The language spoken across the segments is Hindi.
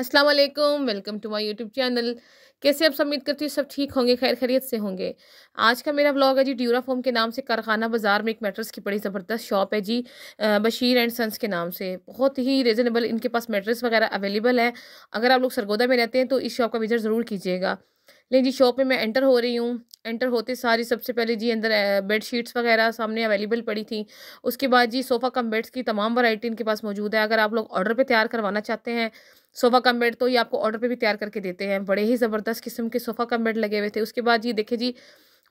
अस्सलाम वालेकुम welcome to my YouTube channel कैसे आप उम्मीद करती हूँ सब ठीक होंगे खैर खैरियत से होंगे आज का मेरा ब्लॉग है जी ड्यूरा फोम के नाम से कारखाना बाज़ार में एक मेट्रेस की बड़ी ज़बरदस्त शॉप है जी बशीर एंड सन्स के नाम से बहुत ही रिजनेबल इनके पास मेट्रेस वगैरह अवेलेबल है अगर आप लोग सरगोदा में रहते हैं तो इस शॉप का विज़िट ज़रूर कीजिएगा लेकिन जी शॉप में मैं एंटर हो रही हूँ एंटर होते सारी सबसे पहले जी अंदर बेड शीट्स वगैरह सामने अवेलेबल पड़ी थी उसके बाद जी सोफ़ा कम बेड्स की तमाम वैरायटी इनके पास मौजूद है अगर आप लोग ऑर्डर पे तैयार करवाना चाहते हैं सोफ़ा कम बेड तो ये आपको ऑर्डर पे भी तैयार करके देते हैं बड़े ही ज़बरदस्त किस्म के सोफ़ा कम बेड लगे हुए थे उसके बाद जी देखिए जी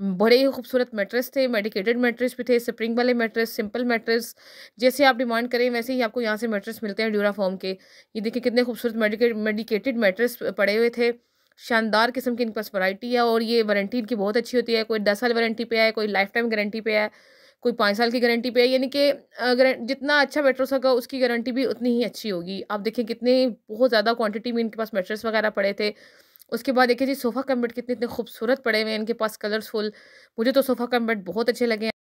बड़े ही खूबसूरत मेट्रेस थे मेडिकेटेड मेट्रेस भी थे स्प्रिंग वाले मेट्रेस सिंपल मेट्रेस जैसे आप डिमांड करें वैसे ही आपको यहाँ से मेट्रेस मिलते हैं ड्यूराफॉम के ये देखिए कितने खूबसूरत मेडिकेटेड मेट्रेस पड़े हुए थे शानदार किस्म की इनके पास वैरायटी है और ये वारंटी इनकी बहुत अच्छी होती है कोई दस साल वारंटी पे है कोई लाइफ टाइम गारंटी पे है कोई पाँच साल की गारंटी पे है यानी कि जितना अच्छा मेट्रस होगा उसकी गारंटी भी उतनी ही अच्छी होगी आप देखें कितने बहुत ज़्यादा क्वान्टिटी में इनके पास मेट्रस वगैरह पड़े थे उसके बाद देखिए जी सोफ़ा कम्बेट कितने इतने खूबसूरत पड़े हुए हैं इनके पास कलर्सफुल मुझे तो सोफ़ा कम्बेट बहुत अच्छे लगे हैं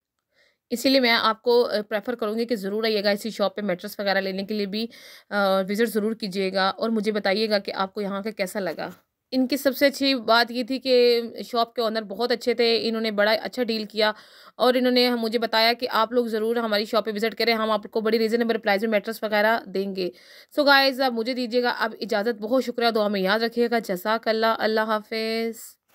इसीलिए मैं आपको प्रेफर करूँगी कि ज़रूर आइएगा इसी शॉप पे मेट्रस वगैरह लेने के लिए भी विज़िट ज़रूर कीजिएगा और मुझे बताइएगा कि आपको यहाँ का कैसा लगा इनकी सबसे अच्छी बात ये थी कि शॉप के ऑनर बहुत अच्छे थे इन्होंने बड़ा अच्छा डील किया और इन्होंने मुझे बताया कि आप लोग ज़रूर हमारी शॉप पे विज़िट करें हम आपको बड़ी रीज़नेबल प्राइस में मेटर्स वगैरह देंगे सो गाइस आप मुझे दीजिएगा आप इजाज़त बहुत शुक्रिया दुआ में याद रखिएगा जैसा अल्लाह अल्लाह हाफिज़